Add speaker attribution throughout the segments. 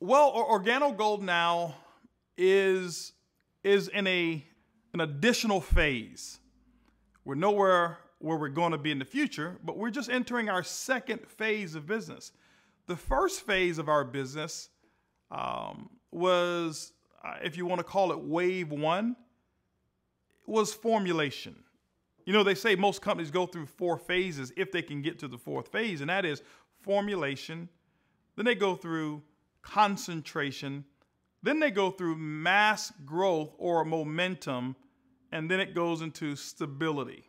Speaker 1: Well, organo gold now is is in a an additional phase. We're nowhere where we're going to be in the future, but we're just entering our second phase of business. The first phase of our business um, was, uh, if you want to call it wave one, was formulation. You know, they say most companies go through four phases if they can get to the fourth phase, and that is formulation. Then they go through concentration. Then they go through mass growth or momentum, and then it goes into stability.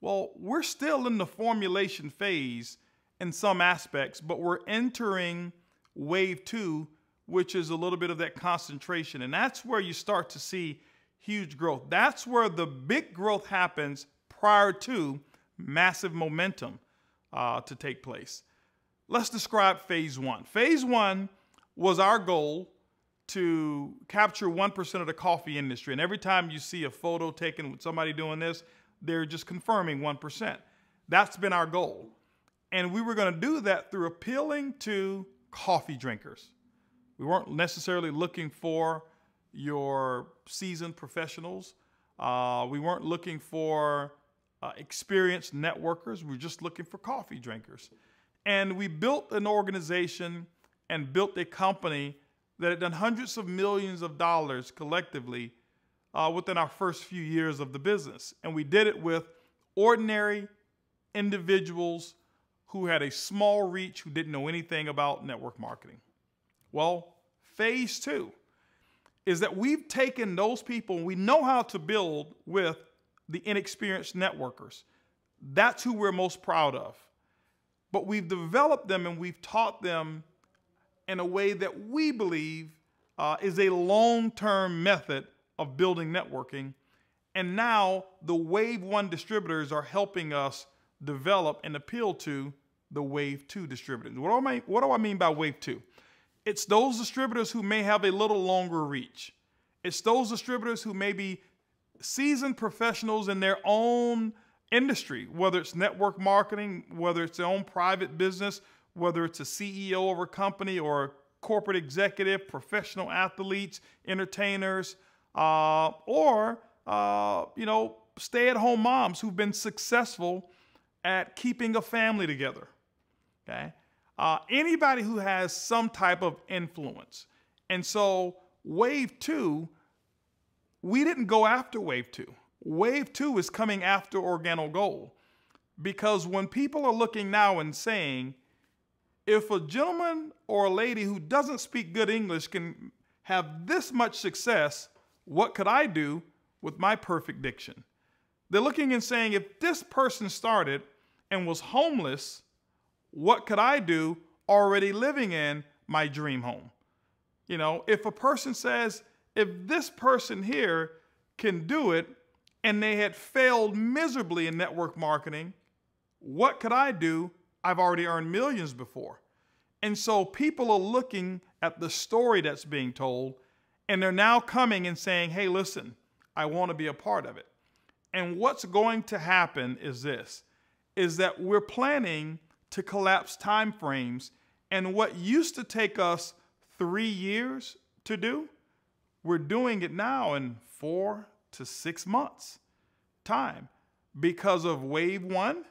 Speaker 1: Well, we're still in the formulation phase in some aspects, but we're entering wave two, which is a little bit of that concentration. And that's where you start to see huge growth. That's where the big growth happens prior to massive momentum uh, to take place let's describe phase one. Phase one was our goal to capture 1% of the coffee industry. And every time you see a photo taken with somebody doing this, they're just confirming 1%. That's been our goal. And we were going to do that through appealing to coffee drinkers. We weren't necessarily looking for your seasoned professionals. Uh, we weren't looking for uh, experienced networkers. We were just looking for coffee drinkers. And we built an organization and built a company that had done hundreds of millions of dollars collectively uh, within our first few years of the business. And we did it with ordinary individuals who had a small reach, who didn't know anything about network marketing. Well, phase two is that we've taken those people we know how to build with the inexperienced networkers. That's who we're most proud of but we've developed them and we've taught them in a way that we believe uh, is a long-term method of building networking. And now the Wave 1 distributors are helping us develop and appeal to the Wave 2 distributors. What do I, what do I mean by Wave 2? It's those distributors who may have a little longer reach. It's those distributors who may be seasoned professionals in their own industry, whether it's network marketing, whether it's their own private business, whether it's a CEO of a company or a corporate executive, professional athletes, entertainers, uh, or uh, you know stay-at-home moms who've been successful at keeping a family together. Okay, uh, anybody who has some type of influence, and so wave two, we didn't go after wave two. Wave two is coming after Organo goal. Because when people are looking now and saying, if a gentleman or a lady who doesn't speak good English can have this much success, what could I do with my perfect diction? They're looking and saying, if this person started and was homeless, what could I do already living in my dream home? You know, if a person says, if this person here can do it, and they had failed miserably in network marketing, what could I do? I've already earned millions before. And so people are looking at the story that's being told, and they're now coming and saying, hey, listen, I want to be a part of it. And what's going to happen is this, is that we're planning to collapse time frames, and what used to take us three years to do, we're doing it now in four, to six months time because of wave one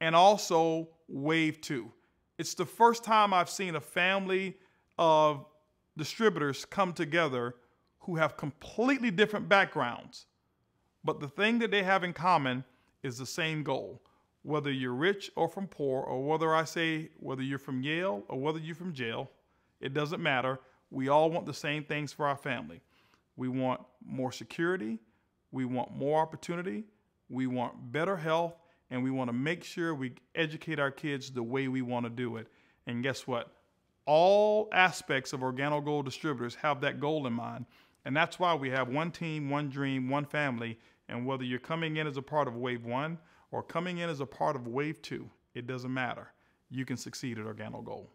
Speaker 1: and also wave two. It's the first time I've seen a family of distributors come together who have completely different backgrounds. But the thing that they have in common is the same goal. Whether you're rich or from poor, or whether I say whether you're from Yale or whether you're from jail, it doesn't matter. We all want the same things for our family. We want more security. We want more opportunity. We want better health. And we want to make sure we educate our kids the way we want to do it. And guess what? All aspects of Organo Gold distributors have that goal in mind. And that's why we have one team, one dream, one family. And whether you're coming in as a part of wave one or coming in as a part of wave two, it doesn't matter. You can succeed at Organo Gold.